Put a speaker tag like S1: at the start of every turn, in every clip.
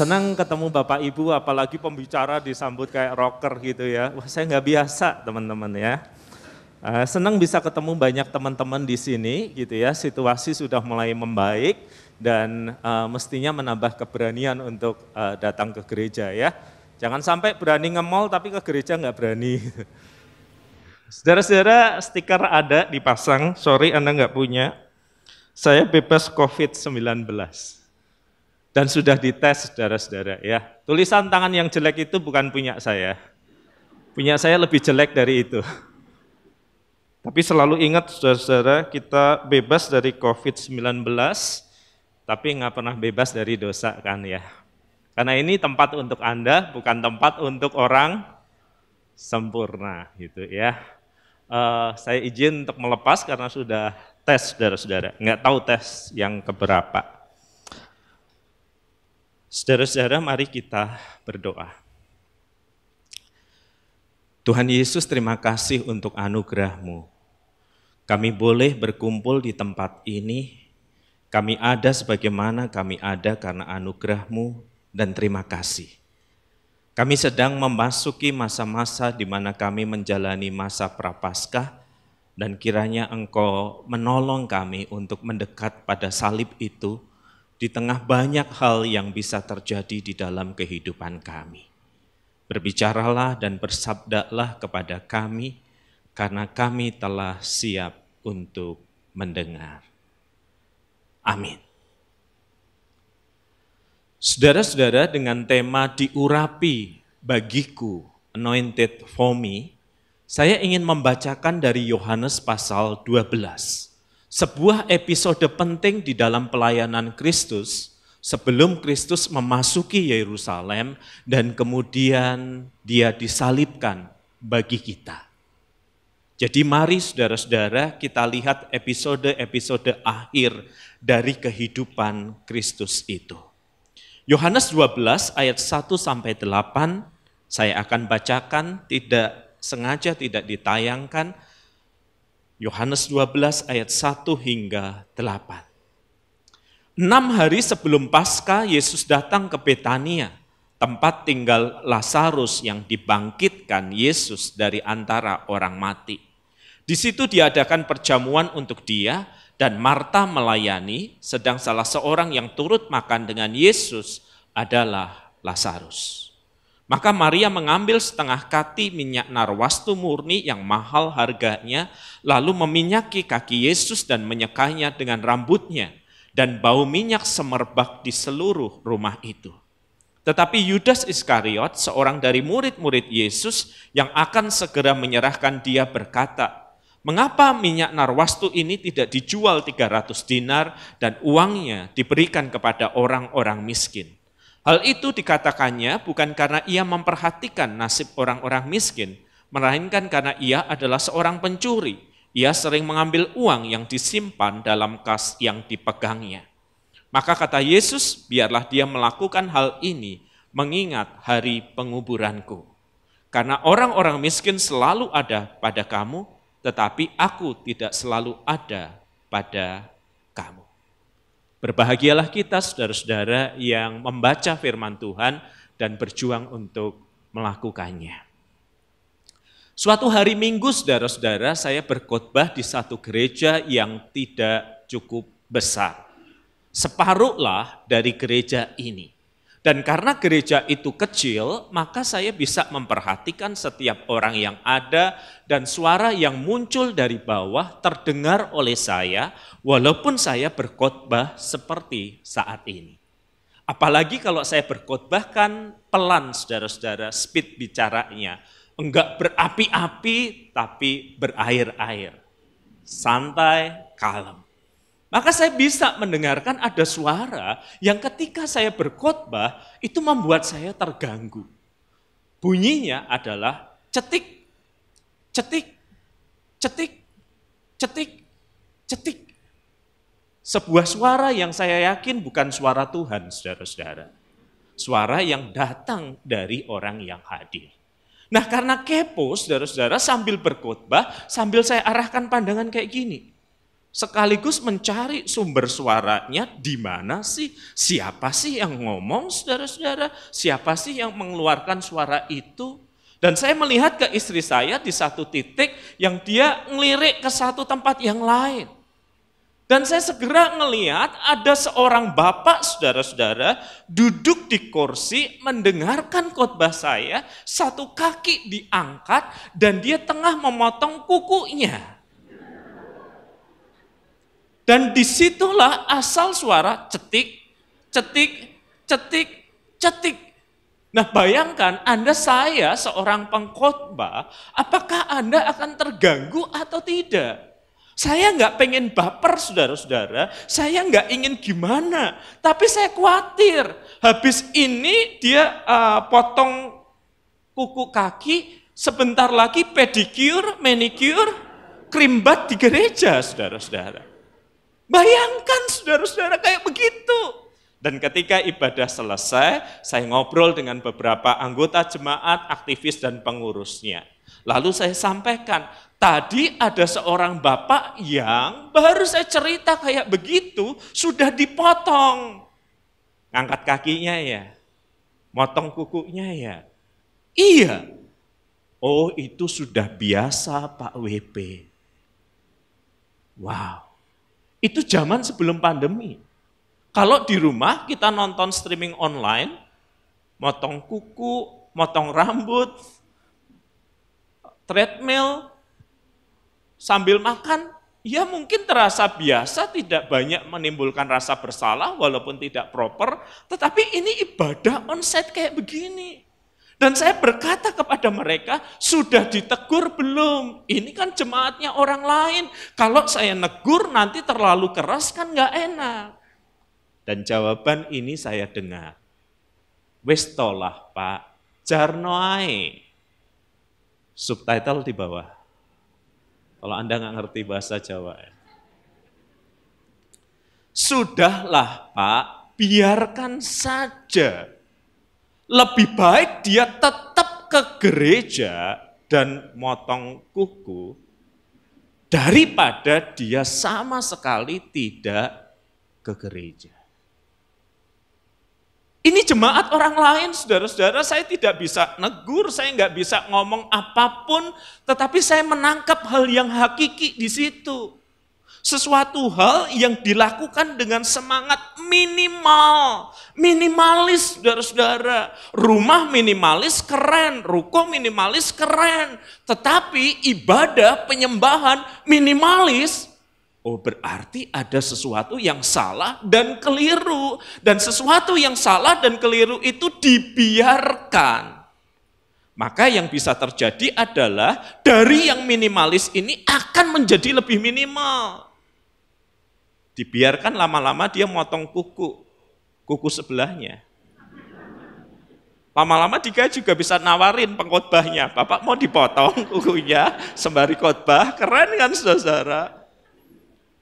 S1: senang ketemu Bapak Ibu, apalagi pembicara disambut kayak rocker gitu ya. Wah, saya nggak biasa teman-teman ya. Eh, senang bisa ketemu banyak teman-teman di sini gitu ya. Situasi sudah mulai membaik dan uh, mestinya menambah keberanian untuk uh, datang ke gereja ya. Jangan sampai berani ngemol tapi ke gereja nggak berani. Saudara-saudara, stiker ada dipasang. Sorry Anda nggak punya. Saya bebas COVID-19 dan sudah dites saudara-saudara ya. Tulisan tangan yang jelek itu bukan punya saya. Punya saya lebih jelek dari itu. Tapi selalu ingat saudara-saudara, kita bebas dari COVID-19, tapi nggak pernah bebas dari dosa kan ya. Karena ini tempat untuk Anda, bukan tempat untuk orang sempurna gitu ya. Uh, saya izin untuk melepas karena sudah tes saudara-saudara, nggak tahu tes yang keberapa. Saudara-saudara, mari kita berdoa. Tuhan Yesus, terima kasih untuk anugerah-Mu. Kami boleh berkumpul di tempat ini. Kami ada sebagaimana kami ada karena anugerah-Mu dan terima kasih. Kami sedang memasuki masa-masa di mana kami menjalani masa prapaskah dan kiranya Engkau menolong kami untuk mendekat pada salib itu di tengah banyak hal yang bisa terjadi di dalam kehidupan kami. Berbicaralah dan bersabdalah kepada kami, karena kami telah siap untuk mendengar. Amin. Saudara-saudara, dengan tema diurapi bagiku, anointed for me, saya ingin membacakan dari Yohanes pasal 12 sebuah episode penting di dalam pelayanan Kristus sebelum Kristus memasuki Yerusalem dan kemudian dia disalibkan bagi kita. Jadi mari saudara-saudara kita lihat episode-episode akhir dari kehidupan Kristus itu. Yohanes 12 ayat 1 sampai 8 saya akan bacakan tidak sengaja tidak ditayangkan Yohanes 12 ayat 1 hingga 8. Enam hari sebelum Paskah, Yesus datang ke Betania, tempat tinggal Lazarus yang dibangkitkan Yesus dari antara orang mati. Di situ diadakan perjamuan untuk dia dan Marta melayani, sedang salah seorang yang turut makan dengan Yesus adalah Lazarus. Maka Maria mengambil setengah kati minyak narwastu murni yang mahal harganya, lalu meminyaki kaki Yesus dan menyekanya dengan rambutnya, dan bau minyak semerbak di seluruh rumah itu. Tetapi Yudas Iskariot, seorang dari murid-murid Yesus yang akan segera menyerahkan dia berkata, Mengapa minyak narwastu ini tidak dijual 300 dinar dan uangnya diberikan kepada orang-orang miskin? Hal itu dikatakannya bukan karena ia memperhatikan nasib orang-orang miskin, melainkan karena ia adalah seorang pencuri. Ia sering mengambil uang yang disimpan dalam kas yang dipegangnya. Maka kata Yesus, biarlah dia melakukan hal ini, mengingat hari penguburanku. Karena orang-orang miskin selalu ada pada kamu, tetapi aku tidak selalu ada pada Berbahagialah kita saudara-saudara yang membaca firman Tuhan dan berjuang untuk melakukannya. Suatu hari Minggu saudara-saudara saya berkhotbah di satu gereja yang tidak cukup besar. Separuhlah dari gereja ini. Dan karena gereja itu kecil, maka saya bisa memperhatikan setiap orang yang ada dan suara yang muncul dari bawah terdengar oleh saya walaupun saya berkhotbah seperti saat ini. Apalagi kalau saya berkhotbahkan pelan saudara-saudara, speed bicaranya. Enggak berapi-api tapi berair-air. Santai, kalem. Maka saya bisa mendengarkan ada suara yang ketika saya berkhotbah itu membuat saya terganggu. Bunyinya adalah cetik, cetik, cetik, cetik, cetik. Sebuah suara yang saya yakin bukan suara Tuhan, saudara-saudara. Suara yang datang dari orang yang hadir. Nah karena kepo, saudara-saudara, sambil berkhotbah, sambil saya arahkan pandangan kayak gini sekaligus mencari sumber suaranya di mana sih? Siapa sih yang ngomong saudara-saudara? Siapa sih yang mengeluarkan suara itu? Dan saya melihat ke istri saya di satu titik yang dia ngelirik ke satu tempat yang lain. Dan saya segera ngeliat ada seorang bapak saudara-saudara duduk di kursi mendengarkan khotbah saya, satu kaki diangkat dan dia tengah memotong kukunya. Dan disitulah asal suara cetik, cetik, cetik, cetik. Nah bayangkan Anda saya seorang pengkhotbah, apakah Anda akan terganggu atau tidak? Saya nggak pengen baper saudara-saudara, saya nggak ingin gimana, tapi saya khawatir. Habis ini dia uh, potong kuku kaki, sebentar lagi pedikur, manicure, krimbat di gereja saudara-saudara. Bayangkan saudara-saudara kayak begitu. Dan ketika ibadah selesai, saya ngobrol dengan beberapa anggota jemaat, aktivis, dan pengurusnya. Lalu saya sampaikan, tadi ada seorang bapak yang baru saya cerita kayak begitu, sudah dipotong. Ngangkat kakinya ya, motong kukunya ya. Iya, oh itu sudah biasa Pak WP. Wow, itu zaman sebelum pandemi. Kalau di rumah kita nonton streaming online, motong kuku, motong rambut, treadmill, sambil makan, ya mungkin terasa biasa, tidak banyak menimbulkan rasa bersalah walaupun tidak proper, tetapi ini ibadah onset kayak begini. Dan saya berkata kepada mereka, sudah ditegur belum? Ini kan jemaatnya orang lain. Kalau saya negur nanti terlalu keras kan nggak enak. Dan jawaban ini saya dengar. Westolah pak, jarnoai. Subtitle di bawah. Kalau Anda nggak ngerti bahasa Jawa ya. Sudahlah pak, biarkan saja lebih baik dia tetap ke gereja dan motong kuku daripada dia sama sekali tidak ke gereja. Ini jemaat orang lain, saudara-saudara. Saya tidak bisa negur, saya nggak bisa ngomong apapun, tetapi saya menangkap hal yang hakiki di situ. Sesuatu hal yang dilakukan dengan semangat minimal, minimalis saudara-saudara. Rumah minimalis keren, ruko minimalis keren. Tetapi ibadah penyembahan minimalis Oh berarti ada sesuatu yang salah dan keliru. Dan sesuatu yang salah dan keliru itu dibiarkan. Maka yang bisa terjadi adalah dari yang minimalis ini akan menjadi lebih minimal. Dibiarkan lama-lama dia motong kuku, kuku sebelahnya. Lama-lama dia juga bisa nawarin pengkhotbahnya, Bapak mau dipotong kukunya sembari khotbah, keren kan saudara?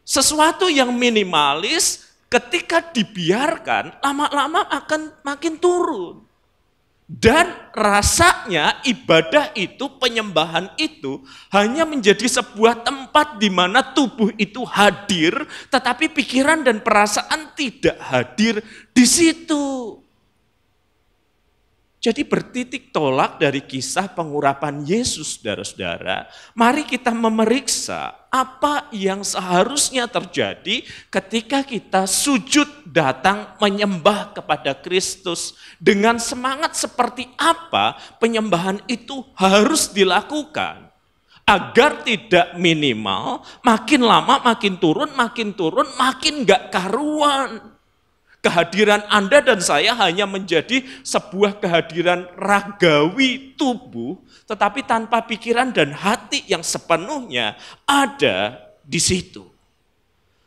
S1: Sesuatu yang minimalis ketika dibiarkan lama-lama akan makin turun. Dan rasanya ibadah itu, penyembahan itu hanya menjadi sebuah tempat di mana tubuh itu hadir, tetapi pikiran dan perasaan tidak hadir di situ. Jadi bertitik tolak dari kisah pengurapan Yesus, saudara-saudara. Mari kita memeriksa apa yang seharusnya terjadi ketika kita sujud datang menyembah kepada Kristus. Dengan semangat seperti apa penyembahan itu harus dilakukan agar tidak minimal, makin lama makin turun, makin turun, makin gak karuan kehadiran Anda dan saya hanya menjadi sebuah kehadiran ragawi tubuh, tetapi tanpa pikiran dan hati yang sepenuhnya ada di situ.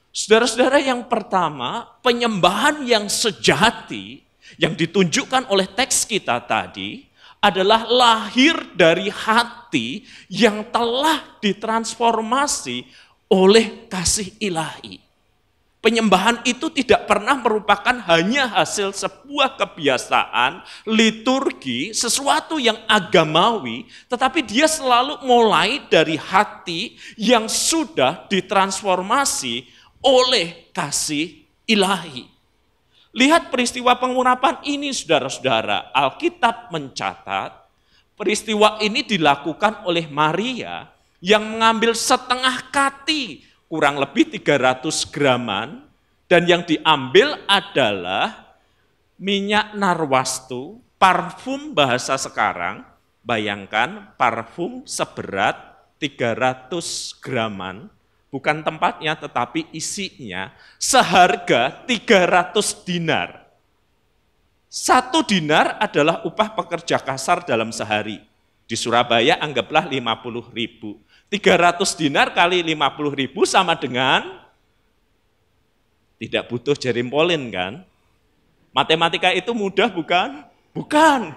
S1: Saudara-saudara yang pertama, penyembahan yang sejati yang ditunjukkan oleh teks kita tadi adalah lahir dari hati yang telah ditransformasi oleh kasih ilahi. Penyembahan itu tidak pernah merupakan hanya hasil sebuah kebiasaan, liturgi, sesuatu yang agamawi, tetapi dia selalu mulai dari hati yang sudah ditransformasi oleh kasih ilahi. Lihat peristiwa pengurapan ini saudara-saudara, Alkitab mencatat peristiwa ini dilakukan oleh Maria yang mengambil setengah kati kurang lebih 300 graman dan yang diambil adalah minyak narwastu, parfum bahasa sekarang, bayangkan parfum seberat 300 graman, bukan tempatnya tetapi isinya, seharga 300 dinar. Satu dinar adalah upah pekerja kasar dalam sehari. Di Surabaya anggaplah 50 ribu. 300 dinar kali 50 ribu sama dengan tidak butuh polin kan? Matematika itu mudah bukan? Bukan.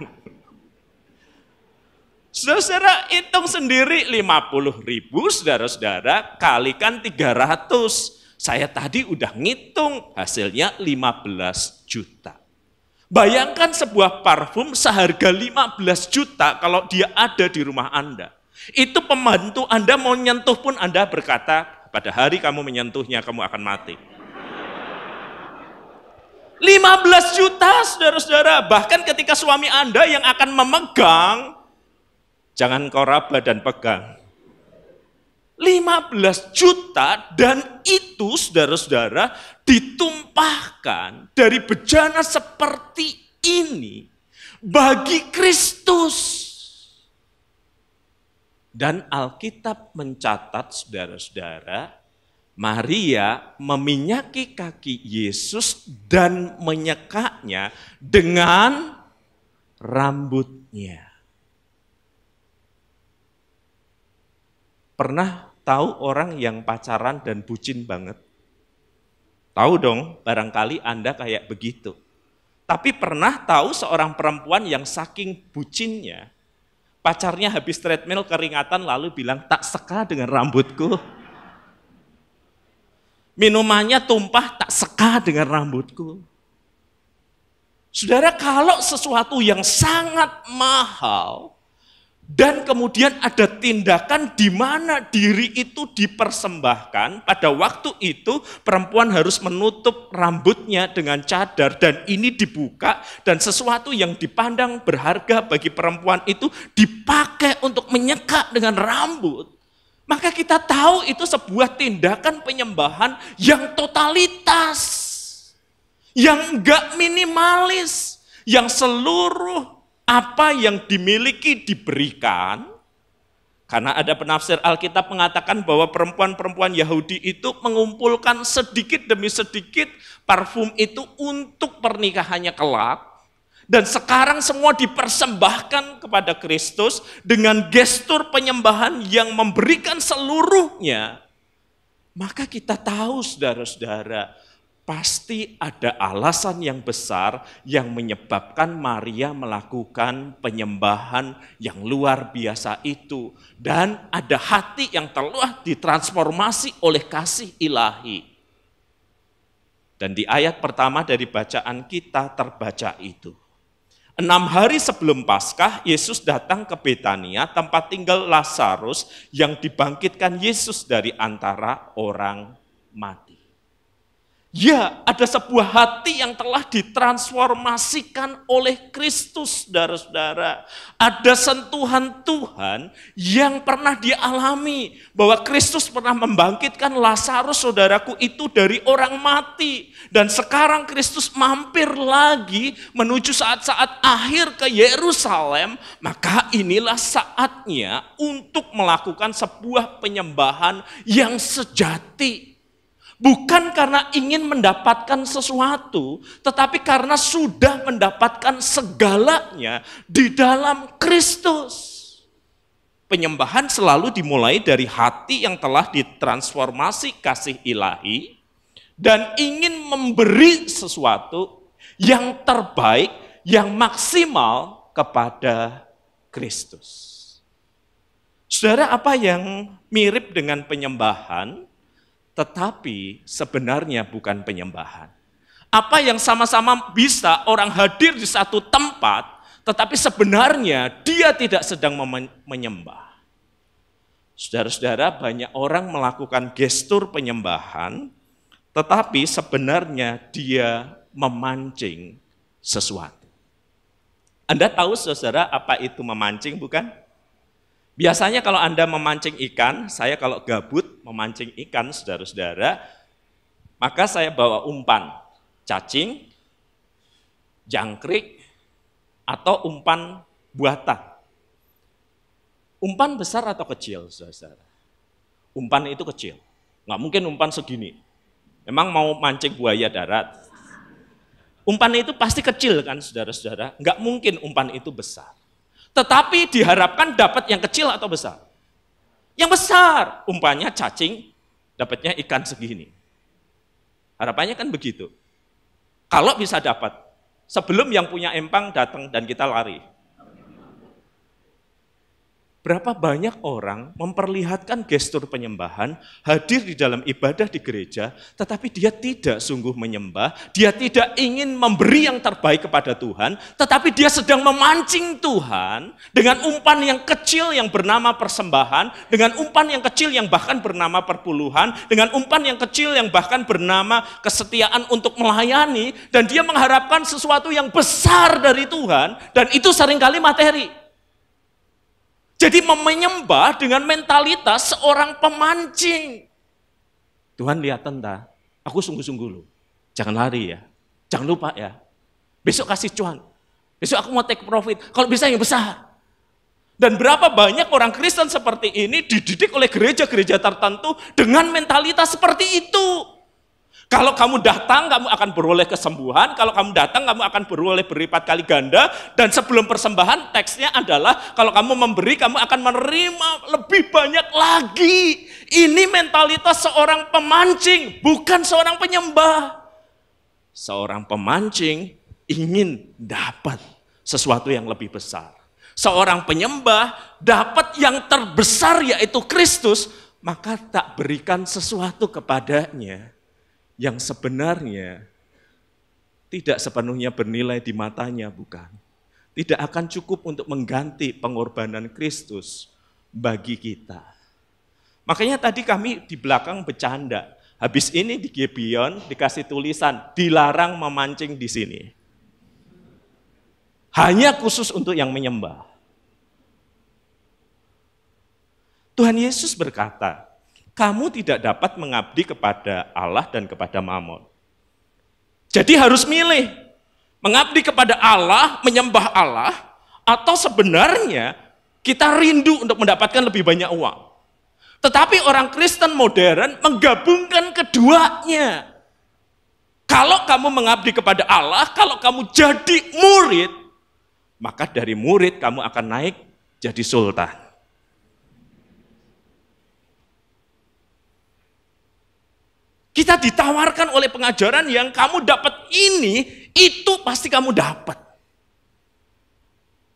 S1: saudara hitung sendiri 50 ribu saudara-saudara kalikan 300. Saya tadi udah ngitung hasilnya 15 juta. Bayangkan sebuah parfum seharga 15 juta kalau dia ada di rumah Anda. Itu pembantu Anda mau nyentuh pun Anda berkata, pada hari kamu menyentuhnya kamu akan mati. 15 juta saudara-saudara, bahkan ketika suami Anda yang akan memegang, jangan kau raba dan pegang. 15 juta dan itu saudara-saudara ditumpahkan dari bejana seperti ini bagi Kristus. Dan Alkitab mencatat saudara-saudara, Maria meminyaki kaki Yesus dan menyekaknya dengan rambutnya. Pernah tahu orang yang pacaran dan bucin banget? Tahu dong, barangkali Anda kayak begitu. Tapi pernah tahu seorang perempuan yang saking bucinnya, Pacarnya habis treadmill keringatan lalu bilang tak seka dengan rambutku. Minumannya tumpah tak seka dengan rambutku. Saudara, kalau sesuatu yang sangat mahal dan kemudian ada tindakan di mana diri itu dipersembahkan. Pada waktu itu perempuan harus menutup rambutnya dengan cadar dan ini dibuka dan sesuatu yang dipandang berharga bagi perempuan itu dipakai untuk menyeka dengan rambut. Maka kita tahu itu sebuah tindakan penyembahan yang totalitas. Yang enggak minimalis. Yang seluruh apa yang dimiliki diberikan, karena ada penafsir Alkitab mengatakan bahwa perempuan-perempuan Yahudi itu mengumpulkan sedikit demi sedikit parfum itu untuk pernikahannya kelak. Dan sekarang semua dipersembahkan kepada Kristus dengan gestur penyembahan yang memberikan seluruhnya. Maka kita tahu saudara-saudara, pasti ada alasan yang besar yang menyebabkan Maria melakukan penyembahan yang luar biasa itu. Dan ada hati yang telah ditransformasi oleh kasih ilahi. Dan di ayat pertama dari bacaan kita terbaca itu. Enam hari sebelum Paskah, Yesus datang ke Betania, tempat tinggal Lazarus yang dibangkitkan Yesus dari antara orang mati. Ya, ada sebuah hati yang telah ditransformasikan oleh Kristus, saudara-saudara. Ada sentuhan Tuhan yang pernah dialami. Bahwa Kristus pernah membangkitkan Lazarus, saudaraku, itu dari orang mati. Dan sekarang Kristus mampir lagi menuju saat-saat akhir ke Yerusalem. Maka inilah saatnya untuk melakukan sebuah penyembahan yang sejati Bukan karena ingin mendapatkan sesuatu, tetapi karena sudah mendapatkan segalanya di dalam Kristus. Penyembahan selalu dimulai dari hati yang telah ditransformasi kasih ilahi dan ingin memberi sesuatu yang terbaik, yang maksimal kepada Kristus. Saudara, apa yang mirip dengan penyembahan tetapi sebenarnya bukan penyembahan. Apa yang sama-sama bisa orang hadir di satu tempat, tetapi sebenarnya dia tidak sedang menyembah. Saudara-saudara, banyak orang melakukan gestur penyembahan, tetapi sebenarnya dia memancing sesuatu. Anda tahu saudara apa itu memancing bukan? Biasanya kalau Anda memancing ikan, saya kalau gabut memancing ikan saudara-saudara, maka saya bawa umpan cacing, jangkrik, atau umpan buatan. Umpan besar atau kecil, saudara-saudara? Umpan itu kecil. Nggak mungkin umpan segini. Memang mau mancing buaya darat. Umpan itu pasti kecil kan, saudara-saudara? Nggak mungkin umpan itu besar. Tetapi diharapkan dapat yang kecil atau besar. Yang besar, umpanya cacing dapatnya ikan segini. Harapannya kan begitu. Kalau bisa dapat, sebelum yang punya empang datang dan kita lari berapa banyak orang memperlihatkan gestur penyembahan, hadir di dalam ibadah di gereja, tetapi dia tidak sungguh menyembah, dia tidak ingin memberi yang terbaik kepada Tuhan, tetapi dia sedang memancing Tuhan dengan umpan yang kecil yang bernama persembahan, dengan umpan yang kecil yang bahkan bernama perpuluhan, dengan umpan yang kecil yang bahkan bernama kesetiaan untuk melayani, dan dia mengharapkan sesuatu yang besar dari Tuhan, dan itu seringkali materi. Jadi menyembah dengan mentalitas seorang pemancing. Tuhan lihat tenta, aku sungguh-sungguh lu. Jangan lari ya, jangan lupa ya. Besok kasih cuan, besok aku mau take profit, kalau bisa yang besar. Dan berapa banyak orang Kristen seperti ini dididik oleh gereja-gereja tertentu dengan mentalitas seperti itu. Kalau kamu datang, kamu akan beroleh kesembuhan. Kalau kamu datang, kamu akan beroleh berlipat kali ganda. Dan sebelum persembahan, teksnya adalah kalau kamu memberi, kamu akan menerima lebih banyak lagi. Ini mentalitas seorang pemancing, bukan seorang penyembah. Seorang pemancing ingin dapat sesuatu yang lebih besar. Seorang penyembah dapat yang terbesar yaitu Kristus, maka tak berikan sesuatu kepadanya yang sebenarnya tidak sepenuhnya bernilai di matanya, bukan. Tidak akan cukup untuk mengganti pengorbanan Kristus bagi kita. Makanya tadi kami di belakang bercanda. Habis ini di Gibeon dikasih tulisan, dilarang memancing di sini. Hanya khusus untuk yang menyembah. Tuhan Yesus berkata, kamu tidak dapat mengabdi kepada Allah dan kepada Mamon. Jadi harus milih, mengabdi kepada Allah, menyembah Allah, atau sebenarnya kita rindu untuk mendapatkan lebih banyak uang. Tetapi orang Kristen modern menggabungkan keduanya. Kalau kamu mengabdi kepada Allah, kalau kamu jadi murid, maka dari murid kamu akan naik jadi sultan. Kita ditawarkan oleh pengajaran yang kamu dapat ini, itu pasti kamu dapat.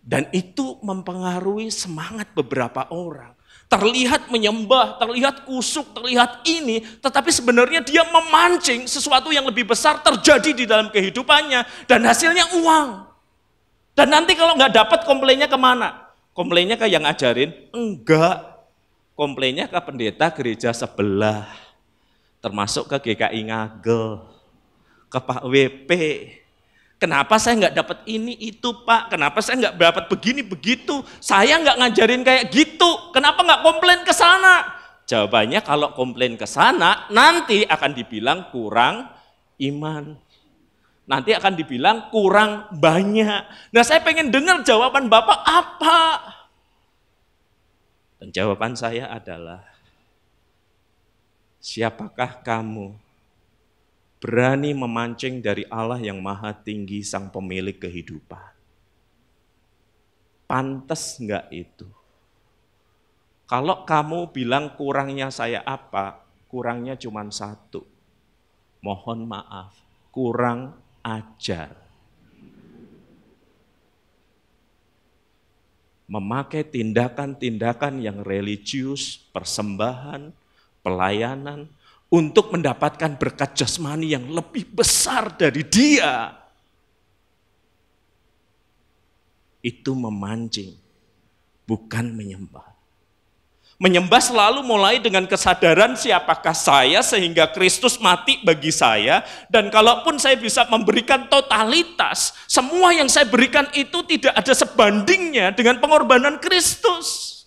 S1: Dan itu mempengaruhi semangat beberapa orang. Terlihat menyembah, terlihat kusuk, terlihat ini, tetapi sebenarnya dia memancing sesuatu yang lebih besar terjadi di dalam kehidupannya, dan hasilnya uang. Dan nanti kalau nggak dapat komplainnya kemana? Komplainnya ke yang ajarin? Enggak. Komplainnya ke pendeta gereja sebelah termasuk ke GKI Ngagel, ke Pak WP. Kenapa saya nggak dapat ini itu Pak? Kenapa saya nggak dapat begini begitu? Saya nggak ngajarin kayak gitu. Kenapa nggak komplain ke sana? Jawabannya kalau komplain ke sana nanti akan dibilang kurang iman. Nanti akan dibilang kurang banyak. Nah saya pengen dengar jawaban Bapak apa? Dan jawaban saya adalah siapakah kamu? Berani memancing dari Allah yang maha tinggi sang pemilik kehidupan. Pantes enggak itu? Kalau kamu bilang kurangnya saya apa, kurangnya cuma satu. Mohon maaf, kurang ajar. memakai tindakan-tindakan yang religius, persembahan, pelayanan, untuk mendapatkan berkat jasmani yang lebih besar dari dia. Itu memancing, bukan menyembah. Menyembah selalu mulai dengan kesadaran siapakah saya sehingga Kristus mati bagi saya. Dan kalaupun saya bisa memberikan totalitas, semua yang saya berikan itu tidak ada sebandingnya dengan pengorbanan Kristus.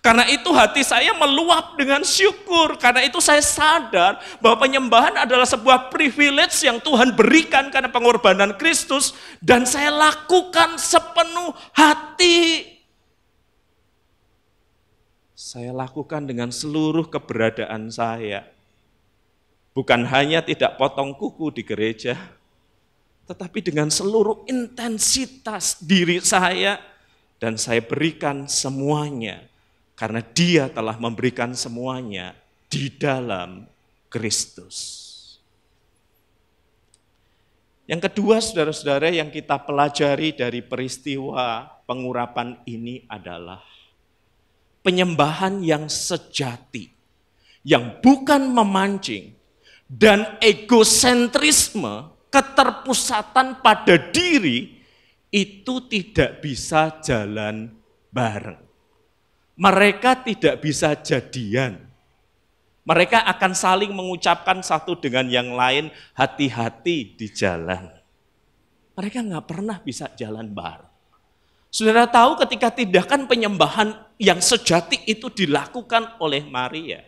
S1: Karena itu hati saya meluap dengan syukur. Karena itu saya sadar bahwa penyembahan adalah sebuah privilege yang Tuhan berikan karena pengorbanan Kristus. Dan saya lakukan sepenuh hati. Saya lakukan dengan seluruh keberadaan saya. Bukan hanya tidak potong kuku di gereja, tetapi dengan seluruh intensitas diri saya. Dan saya berikan semuanya karena dia telah memberikan semuanya di dalam Kristus. Yang kedua, saudara-saudara, yang kita pelajari dari peristiwa pengurapan ini adalah penyembahan yang sejati, yang bukan memancing, dan egosentrisme, keterpusatan pada diri, itu tidak bisa jalan bareng mereka tidak bisa jadian. Mereka akan saling mengucapkan satu dengan yang lain, hati-hati di jalan. Mereka nggak pernah bisa jalan bareng. Saudara tahu ketika tindakan penyembahan yang sejati itu dilakukan oleh Maria.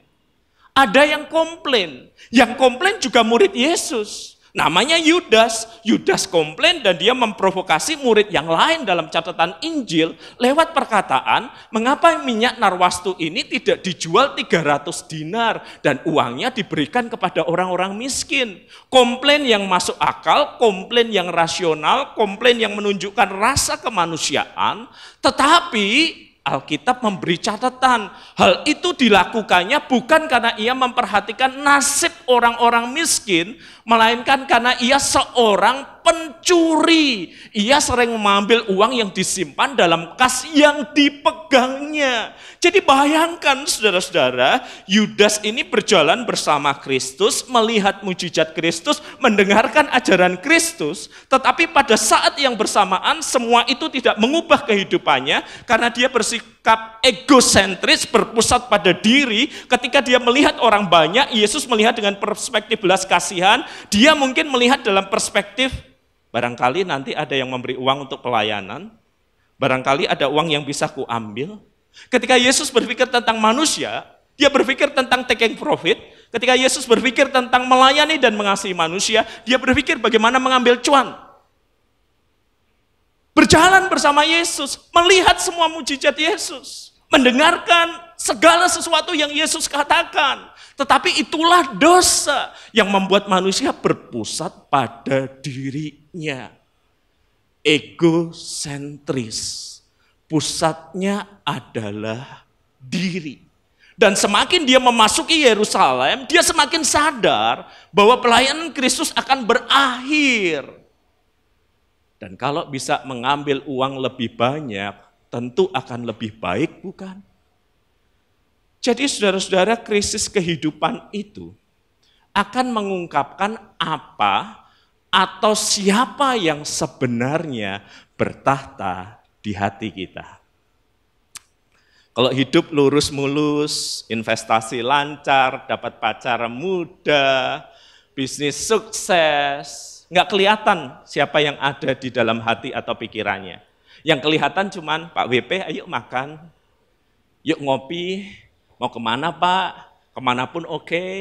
S1: Ada yang komplain. Yang komplain juga murid Yesus. Namanya Yudas. Yudas komplain dan dia memprovokasi murid yang lain dalam catatan Injil lewat perkataan, mengapa minyak narwastu ini tidak dijual 300 dinar dan uangnya diberikan kepada orang-orang miskin. Komplain yang masuk akal, komplain yang rasional, komplain yang menunjukkan rasa kemanusiaan, tetapi Alkitab memberi catatan, hal itu dilakukannya bukan karena ia memperhatikan nasib orang-orang miskin, melainkan karena ia seorang pencuri. Ia sering mengambil uang yang disimpan dalam kas yang dipegangnya. Jadi bayangkan saudara-saudara, Yudas ini berjalan bersama Kristus, melihat mujizat Kristus, mendengarkan ajaran Kristus, tetapi pada saat yang bersamaan semua itu tidak mengubah kehidupannya karena dia bersikap egosentris, berpusat pada diri. Ketika dia melihat orang banyak, Yesus melihat dengan perspektif belas kasihan, dia mungkin melihat dalam perspektif barangkali nanti ada yang memberi uang untuk pelayanan, barangkali ada uang yang bisa kuambil, Ketika Yesus berpikir tentang manusia, dia berpikir tentang taking profit. Ketika Yesus berpikir tentang melayani dan mengasihi manusia, dia berpikir bagaimana mengambil cuan. Berjalan bersama Yesus, melihat semua mujizat Yesus, mendengarkan segala sesuatu yang Yesus katakan. Tetapi itulah dosa yang membuat manusia berpusat pada dirinya. Egosentris pusatnya adalah diri. Dan semakin dia memasuki Yerusalem, dia semakin sadar bahwa pelayanan Kristus akan berakhir. Dan kalau bisa mengambil uang lebih banyak, tentu akan lebih baik, bukan? Jadi saudara-saudara, krisis kehidupan itu akan mengungkapkan apa atau siapa yang sebenarnya bertahta di hati kita. Kalau hidup lurus mulus, investasi lancar, dapat pacar muda, bisnis sukses, nggak kelihatan siapa yang ada di dalam hati atau pikirannya. Yang kelihatan cuman Pak WP, ayo makan, yuk ngopi, mau kemana Pak, kemanapun oke, okay.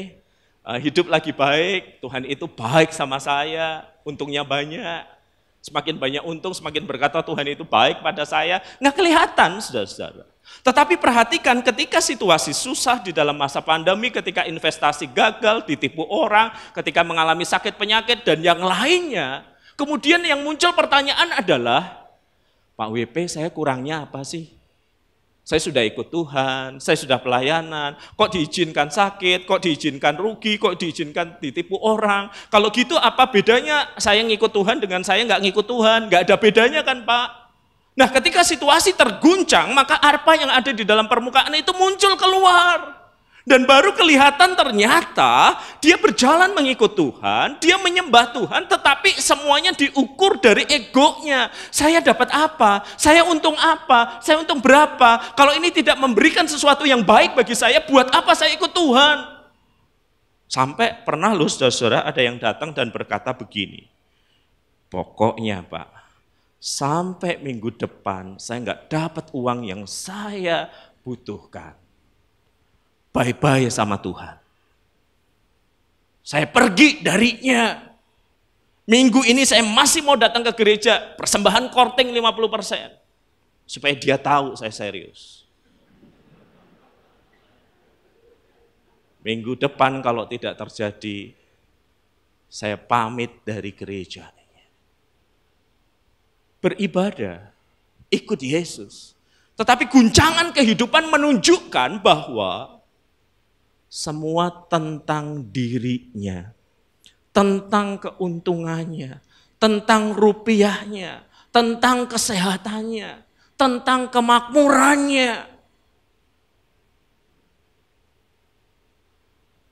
S1: Eh, hidup lagi baik, Tuhan itu baik sama saya, untungnya banyak, Semakin banyak untung, semakin berkata Tuhan itu baik pada saya. Nggak kelihatan, saudara-saudara. Tetapi perhatikan ketika situasi susah di dalam masa pandemi, ketika investasi gagal, ditipu orang, ketika mengalami sakit penyakit, dan yang lainnya. Kemudian yang muncul pertanyaan adalah, Pak WP saya kurangnya apa sih? Saya sudah ikut Tuhan, saya sudah pelayanan, kok diizinkan sakit, kok diizinkan rugi, kok diizinkan ditipu orang. Kalau gitu apa bedanya saya ngikut Tuhan dengan saya nggak ngikut Tuhan? Nggak ada bedanya kan Pak? Nah ketika situasi terguncang, maka arpa yang ada di dalam permukaan itu muncul keluar. Dan baru kelihatan ternyata dia berjalan mengikut Tuhan, dia menyembah Tuhan, tetapi semuanya diukur dari egonya. Saya dapat apa? Saya untung apa? Saya untung berapa? Kalau ini tidak memberikan sesuatu yang baik bagi saya, buat apa saya ikut Tuhan? Sampai pernah lu saudara ada yang datang dan berkata begini, pokoknya Pak, sampai minggu depan saya nggak dapat uang yang saya butuhkan bye-bye sama Tuhan. Saya pergi darinya. Minggu ini saya masih mau datang ke gereja, persembahan korting 50%. Supaya dia tahu saya serius. Minggu depan kalau tidak terjadi, saya pamit dari gereja. Beribadah, ikut Yesus. Tetapi guncangan kehidupan menunjukkan bahwa semua tentang dirinya, tentang keuntungannya, tentang rupiahnya, tentang kesehatannya, tentang kemakmurannya.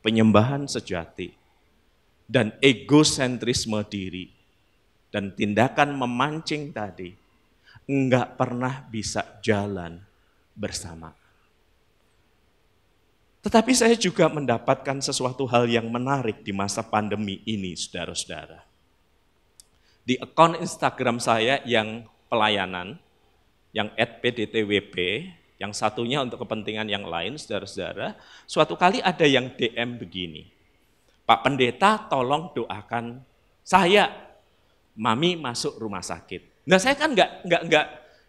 S1: Penyembahan sejati dan egosentrisme diri dan tindakan memancing tadi enggak pernah bisa jalan bersama. Tetapi saya juga mendapatkan sesuatu hal yang menarik di masa pandemi ini, saudara-saudara. Di akun Instagram saya yang pelayanan, yang @pdtwp, yang satunya untuk kepentingan yang lain, saudara-saudara, suatu kali ada yang DM begini, Pak Pendeta tolong doakan saya, Mami masuk rumah sakit. Nah saya kan nggak nggak nggak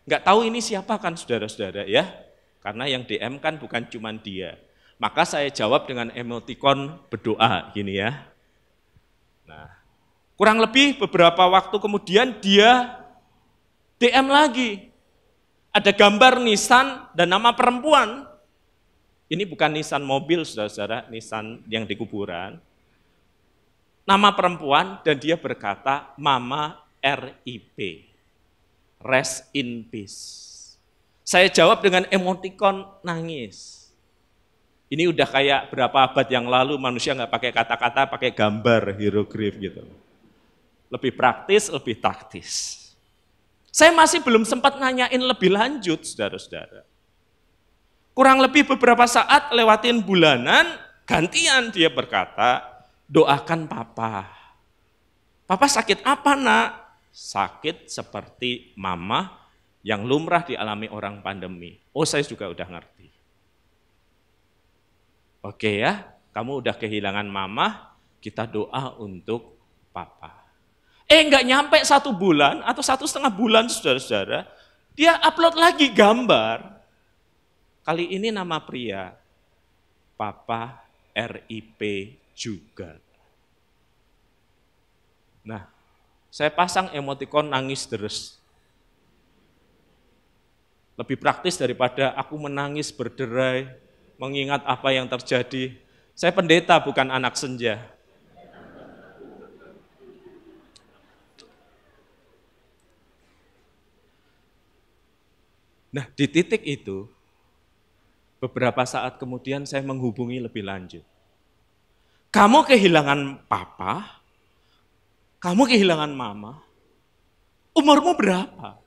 S1: nggak tahu ini siapa kan saudara-saudara ya, karena yang DM kan bukan cuma dia, maka saya jawab dengan emoticon berdoa gini ya. Nah, kurang lebih beberapa waktu kemudian dia DM lagi. Ada gambar Nissan dan nama perempuan. Ini bukan Nissan mobil, saudara-saudara, Nissan yang di kuburan. Nama perempuan dan dia berkata, Mama RIP. Rest in peace. Saya jawab dengan emoticon nangis. Ini udah kayak berapa abad yang lalu manusia nggak pakai kata-kata, pakai gambar, hieroglif gitu. Lebih praktis, lebih taktis. Saya masih belum sempat nanyain lebih lanjut, saudara-saudara. Kurang lebih beberapa saat lewatin bulanan, gantian dia berkata, doakan papa. Papa sakit apa nak? Sakit seperti mama yang lumrah dialami orang pandemi. Oh saya juga udah ngerti. Oke ya, kamu udah kehilangan mama, kita doa untuk papa. Eh nggak nyampe satu bulan atau satu setengah bulan saudara-saudara, dia upload lagi gambar. Kali ini nama pria, Papa RIP juga. Nah, saya pasang emoticon nangis terus. Lebih praktis daripada aku menangis berderai, mengingat apa yang terjadi. Saya pendeta bukan anak senja. Nah, di titik itu beberapa saat kemudian saya menghubungi lebih lanjut. Kamu kehilangan papa, kamu kehilangan mama, umurmu berapa?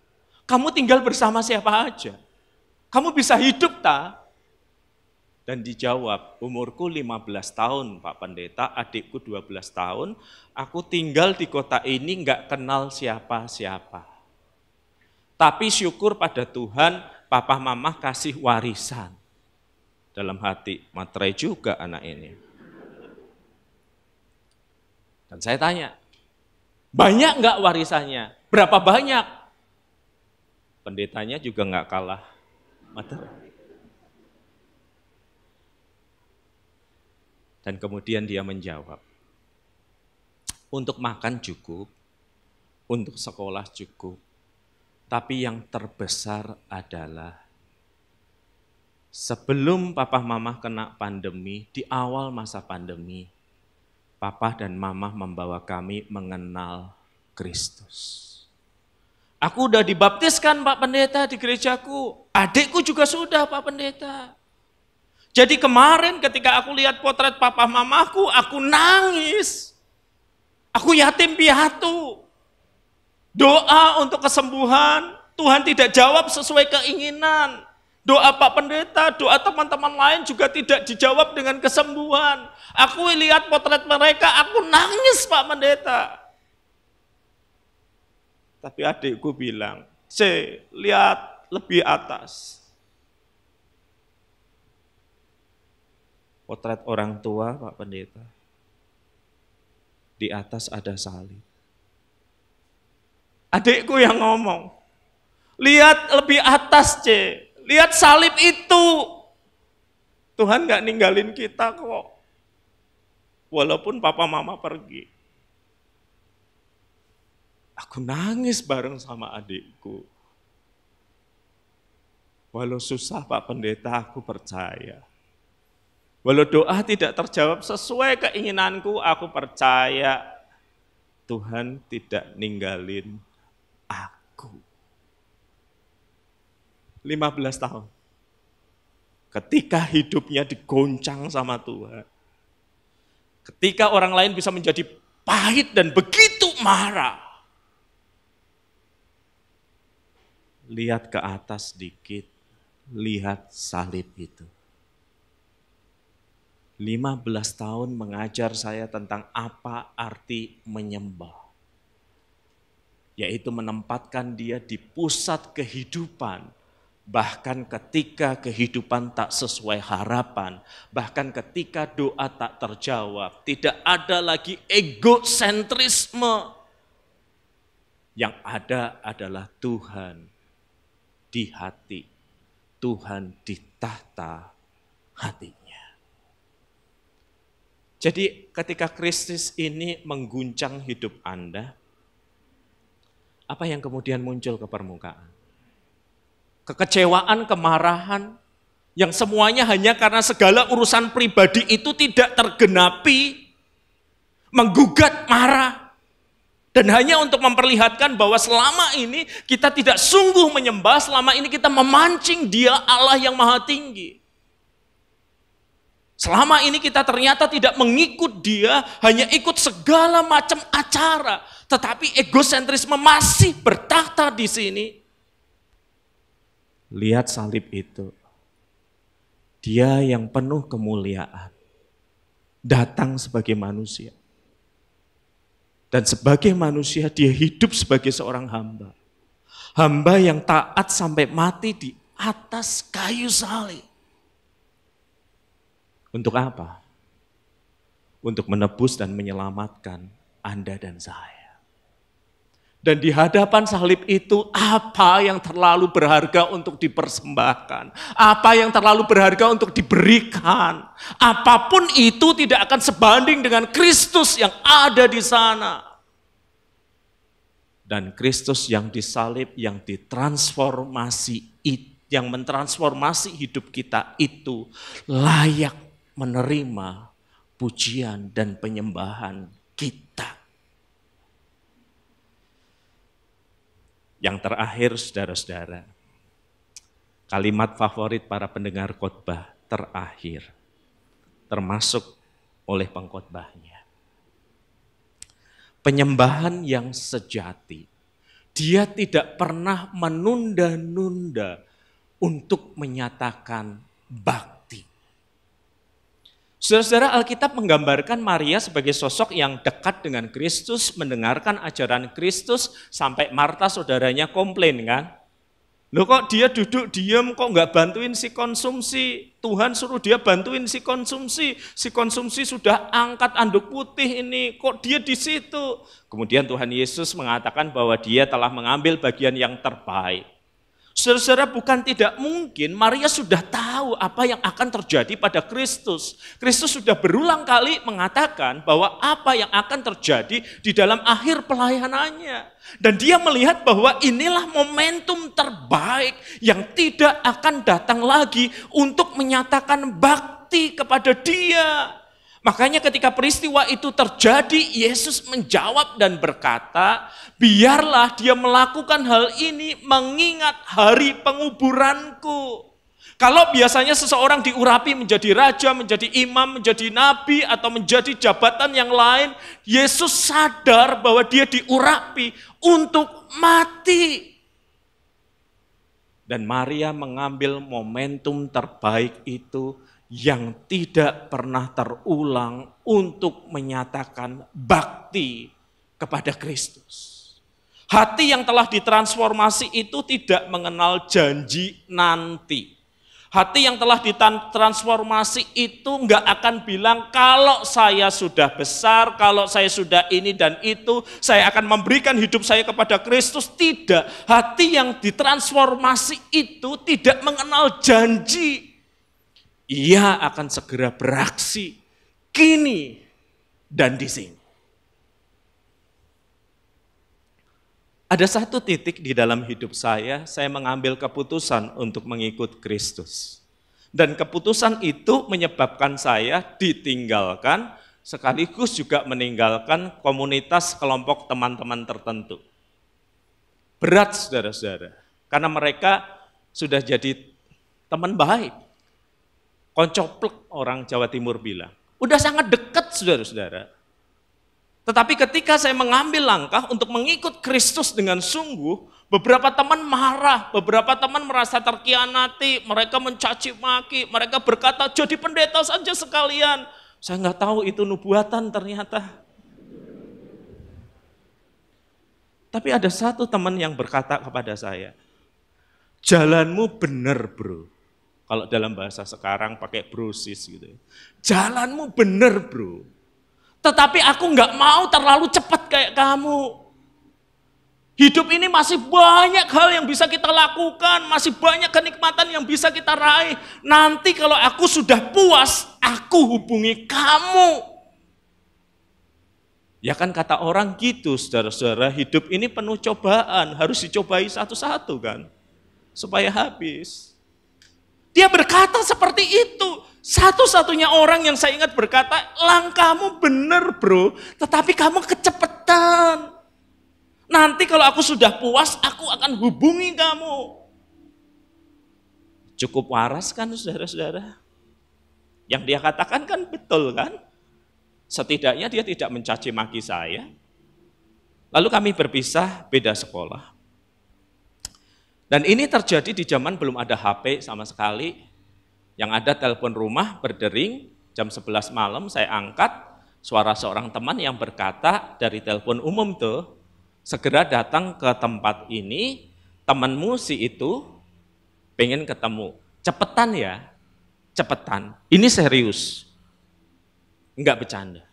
S1: Kamu tinggal bersama siapa aja? Kamu bisa hidup tak? Dan dijawab, umurku 15 tahun Pak Pendeta, adikku 12 tahun, aku tinggal di kota ini nggak kenal siapa-siapa. Tapi syukur pada Tuhan, papa mama kasih warisan. Dalam hati, materai juga anak ini. Dan saya tanya, banyak nggak warisannya? Berapa banyak? Pendetanya juga nggak kalah materai. Dan kemudian dia menjawab, untuk makan cukup, untuk sekolah cukup, tapi yang terbesar adalah sebelum papa mama kena pandemi, di awal masa pandemi, papa dan mama membawa kami mengenal Kristus. Aku udah dibaptiskan Pak Pendeta di gerejaku, adikku juga sudah Pak Pendeta. Jadi kemarin ketika aku lihat potret papa mamaku, aku nangis. Aku yatim piatu. Doa untuk kesembuhan, Tuhan tidak jawab sesuai keinginan. Doa Pak Pendeta, doa teman-teman lain juga tidak dijawab dengan kesembuhan. Aku lihat potret mereka, aku nangis Pak Pendeta. Tapi adikku bilang, C, lihat lebih atas. potret orang tua Pak Pendeta. Di atas ada salib. Adikku yang ngomong, lihat lebih atas C, lihat salib itu. Tuhan gak ninggalin kita kok. Walaupun papa mama pergi. Aku nangis bareng sama adikku. Walau susah Pak Pendeta, aku percaya Walau doa tidak terjawab sesuai keinginanku, aku percaya Tuhan tidak ninggalin aku. 15 tahun. Ketika hidupnya digoncang sama Tuhan. Ketika orang lain bisa menjadi pahit dan begitu marah. Lihat ke atas sedikit, lihat salib itu. 15 tahun mengajar saya tentang apa arti menyembah. Yaitu menempatkan dia di pusat kehidupan, bahkan ketika kehidupan tak sesuai harapan, bahkan ketika doa tak terjawab, tidak ada lagi egosentrisme. Yang ada adalah Tuhan di hati, Tuhan di tahta hati. Jadi ketika krisis ini mengguncang hidup Anda, apa yang kemudian muncul ke permukaan? Kekecewaan, kemarahan, yang semuanya hanya karena segala urusan pribadi itu tidak tergenapi, menggugat marah, dan hanya untuk memperlihatkan bahwa selama ini kita tidak sungguh menyembah, selama ini kita memancing dia Allah yang maha tinggi. Selama ini kita ternyata tidak mengikut dia, hanya ikut segala macam acara. Tetapi egosentrisme masih bertahta di sini. Lihat salib itu. Dia yang penuh kemuliaan. Datang sebagai manusia. Dan sebagai manusia dia hidup sebagai seorang hamba. Hamba yang taat sampai mati di atas kayu salib untuk apa? Untuk menebus dan menyelamatkan Anda dan saya. Dan di hadapan salib itu apa yang terlalu berharga untuk dipersembahkan? Apa yang terlalu berharga untuk diberikan? Apapun itu tidak akan sebanding dengan Kristus yang ada di sana dan Kristus yang disalib yang ditransformasi yang mentransformasi hidup kita itu layak menerima pujian dan penyembahan kita. Yang terakhir, saudara-saudara, kalimat favorit para pendengar khotbah terakhir, termasuk oleh pengkhotbahnya. Penyembahan yang sejati, dia tidak pernah menunda-nunda untuk menyatakan bak Saudara-saudara Alkitab menggambarkan Maria sebagai sosok yang dekat dengan Kristus, mendengarkan ajaran Kristus, sampai Marta saudaranya komplain kan. lo kok dia duduk diem, kok nggak bantuin si konsumsi? Tuhan suruh dia bantuin si konsumsi. Si konsumsi sudah angkat anduk putih ini, kok dia di situ? Kemudian Tuhan Yesus mengatakan bahwa dia telah mengambil bagian yang terbaik. Saudara-saudara bukan tidak mungkin Maria sudah tahu apa yang akan terjadi pada Kristus. Kristus sudah berulang kali mengatakan bahwa apa yang akan terjadi di dalam akhir pelayanannya. Dan dia melihat bahwa inilah momentum terbaik yang tidak akan datang lagi untuk menyatakan bakti kepada dia. Makanya ketika peristiwa itu terjadi, Yesus menjawab dan berkata, biarlah dia melakukan hal ini mengingat hari penguburanku. Kalau biasanya seseorang diurapi menjadi raja, menjadi imam, menjadi nabi, atau menjadi jabatan yang lain, Yesus sadar bahwa dia diurapi untuk mati. Dan Maria mengambil momentum terbaik itu yang tidak pernah terulang untuk menyatakan bakti kepada Kristus. Hati yang telah ditransformasi itu tidak mengenal janji nanti. Hati yang telah ditransformasi itu nggak akan bilang kalau saya sudah besar, kalau saya sudah ini dan itu, saya akan memberikan hidup saya kepada Kristus. Tidak, hati yang ditransformasi itu tidak mengenal janji ia akan segera beraksi kini dan di sini. Ada satu titik di dalam hidup saya, saya mengambil keputusan untuk mengikut Kristus. Dan keputusan itu menyebabkan saya ditinggalkan sekaligus juga meninggalkan komunitas kelompok teman-teman tertentu. Berat saudara-saudara, karena mereka sudah jadi teman baik koncoplek orang Jawa Timur bilang. Udah sangat dekat saudara-saudara. Tetapi ketika saya mengambil langkah untuk mengikut Kristus dengan sungguh, beberapa teman marah, beberapa teman merasa terkianati, mereka mencaci maki, mereka berkata, jadi pendeta saja sekalian. Saya nggak tahu itu nubuatan ternyata. Tapi ada satu teman yang berkata kepada saya, jalanmu benar bro. Kalau dalam bahasa sekarang pakai brosis gitu. Ya. Jalanmu bener bro. Tetapi aku nggak mau terlalu cepat kayak kamu. Hidup ini masih banyak hal yang bisa kita lakukan, masih banyak kenikmatan yang bisa kita raih. Nanti kalau aku sudah puas, aku hubungi kamu. Ya kan kata orang gitu, saudara-saudara, hidup ini penuh cobaan, harus dicobai satu-satu kan, supaya habis. Dia berkata seperti itu. Satu-satunya orang yang saya ingat berkata, langkahmu benar bro, tetapi kamu kecepatan. Nanti kalau aku sudah puas, aku akan hubungi kamu. Cukup waras kan saudara-saudara? Yang dia katakan kan betul kan? Setidaknya dia tidak mencaci maki saya. Lalu kami berpisah beda sekolah. Dan ini terjadi di zaman belum ada HP sama sekali, yang ada telepon rumah berdering, jam 11 malam saya angkat, suara seorang teman yang berkata dari telepon umum tuh, segera datang ke tempat ini, temanmu si itu pengen ketemu. Cepetan ya, cepetan. Ini serius, enggak bercanda.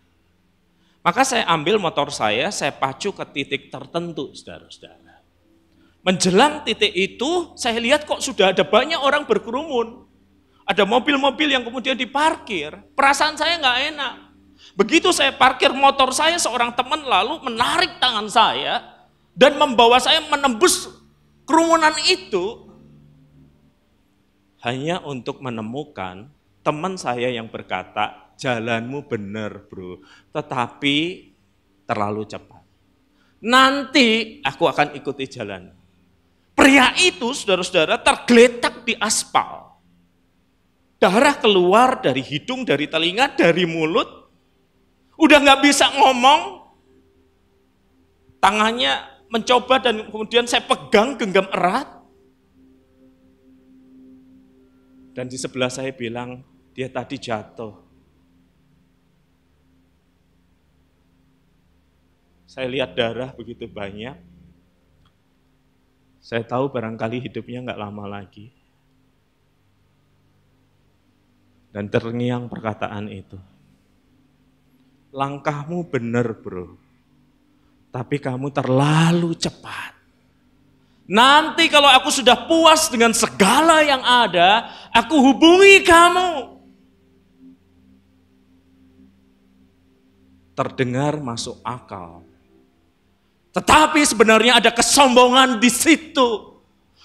S1: Maka saya ambil motor saya, saya pacu ke titik tertentu, saudara-saudara. Menjelang titik itu, saya lihat kok sudah ada banyak orang berkerumun. Ada mobil-mobil yang kemudian diparkir. Perasaan saya nggak enak. Begitu saya parkir motor saya, seorang teman lalu menarik tangan saya dan membawa saya menembus kerumunan itu hanya untuk menemukan teman saya yang berkata, jalanmu benar bro, tetapi terlalu cepat. Nanti aku akan ikuti jalanmu. Pria itu, saudara-saudara, tergeletak di aspal. Darah keluar dari hidung, dari telinga, dari mulut. Udah nggak bisa ngomong. Tangannya mencoba dan kemudian saya pegang genggam erat. Dan di sebelah saya bilang, dia tadi jatuh. Saya lihat darah begitu banyak saya tahu barangkali hidupnya nggak lama lagi. Dan terngiang perkataan itu. Langkahmu benar bro, tapi kamu terlalu cepat. Nanti kalau aku sudah puas dengan segala yang ada, aku hubungi kamu. Terdengar masuk akal, tetapi sebenarnya ada kesombongan di situ.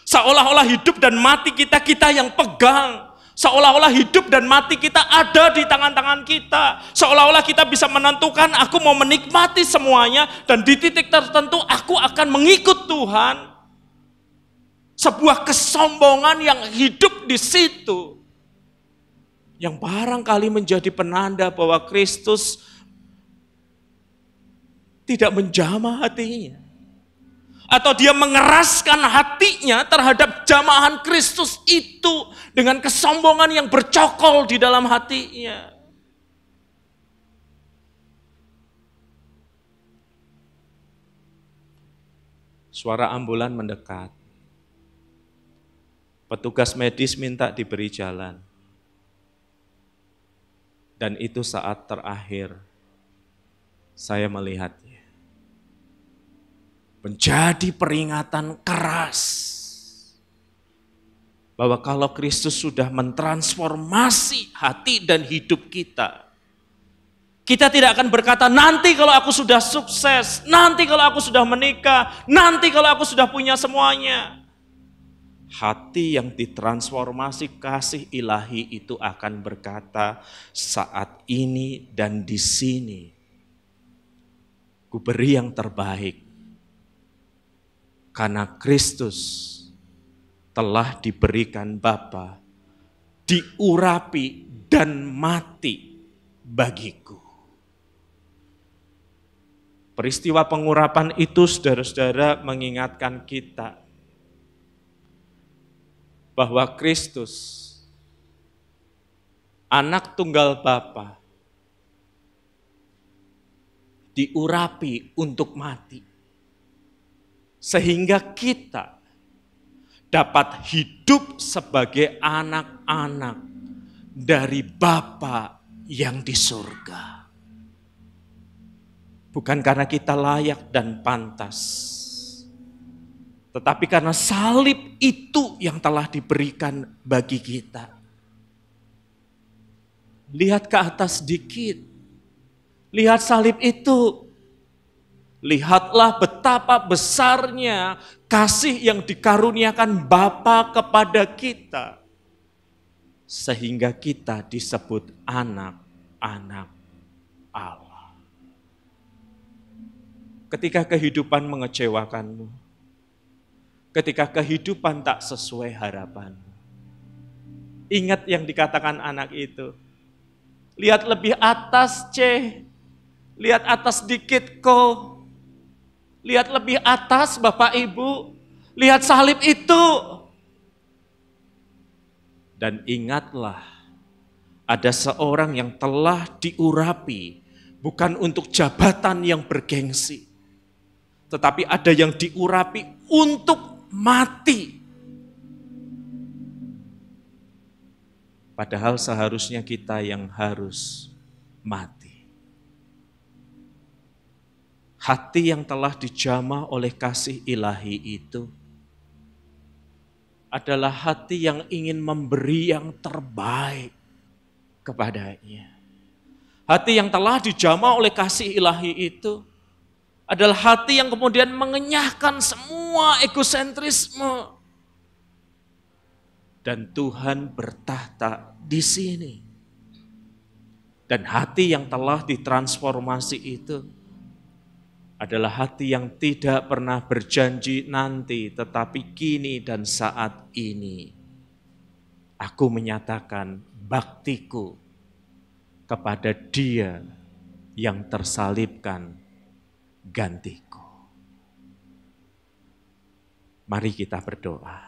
S1: Seolah-olah hidup dan mati kita, kita yang pegang. Seolah-olah hidup dan mati kita ada di tangan-tangan kita. Seolah-olah kita bisa menentukan, aku mau menikmati semuanya. Dan di titik tertentu, aku akan mengikut Tuhan. Sebuah kesombongan yang hidup di situ. Yang barangkali menjadi penanda bahwa Kristus tidak menjamah hatinya. Atau dia mengeraskan hatinya terhadap jamahan Kristus itu dengan kesombongan yang bercokol di dalam hatinya. Suara ambulan mendekat. Petugas medis minta diberi jalan. Dan itu saat terakhir saya melihat menjadi peringatan keras bahwa kalau Kristus sudah mentransformasi hati dan hidup kita, kita tidak akan berkata, "Nanti kalau aku sudah sukses, nanti kalau aku sudah menikah, nanti kalau aku sudah punya semuanya." Hati yang ditransformasi kasih ilahi itu akan berkata, "Saat ini dan di sini, ku beri yang terbaik karena Kristus telah diberikan Bapa, diurapi dan mati bagiku. Peristiwa pengurapan itu saudara-saudara mengingatkan kita bahwa Kristus anak tunggal Bapa diurapi untuk mati sehingga kita dapat hidup sebagai anak-anak dari Bapa yang di surga. Bukan karena kita layak dan pantas, tetapi karena salib itu yang telah diberikan bagi kita. Lihat ke atas dikit lihat salib itu Lihatlah betapa besarnya kasih yang dikaruniakan Bapa kepada kita. Sehingga kita disebut anak-anak Allah. Ketika kehidupan mengecewakanmu, ketika kehidupan tak sesuai harapanmu, ingat yang dikatakan anak itu. Lihat lebih atas, C. Lihat atas dikit, kok Lihat lebih atas Bapak Ibu. Lihat salib itu. Dan ingatlah, ada seorang yang telah diurapi, bukan untuk jabatan yang bergengsi, tetapi ada yang diurapi untuk mati. Padahal seharusnya kita yang harus mati. hati yang telah dijamah oleh kasih ilahi itu adalah hati yang ingin memberi yang terbaik kepadanya. Hati yang telah dijamah oleh kasih ilahi itu adalah hati yang kemudian mengenyahkan semua egosentrisme. Dan Tuhan bertahta di sini. Dan hati yang telah ditransformasi itu adalah hati yang tidak pernah berjanji nanti, tetapi kini dan saat ini. Aku menyatakan baktiku kepada Dia yang tersalibkan gantiku. Mari kita berdoa.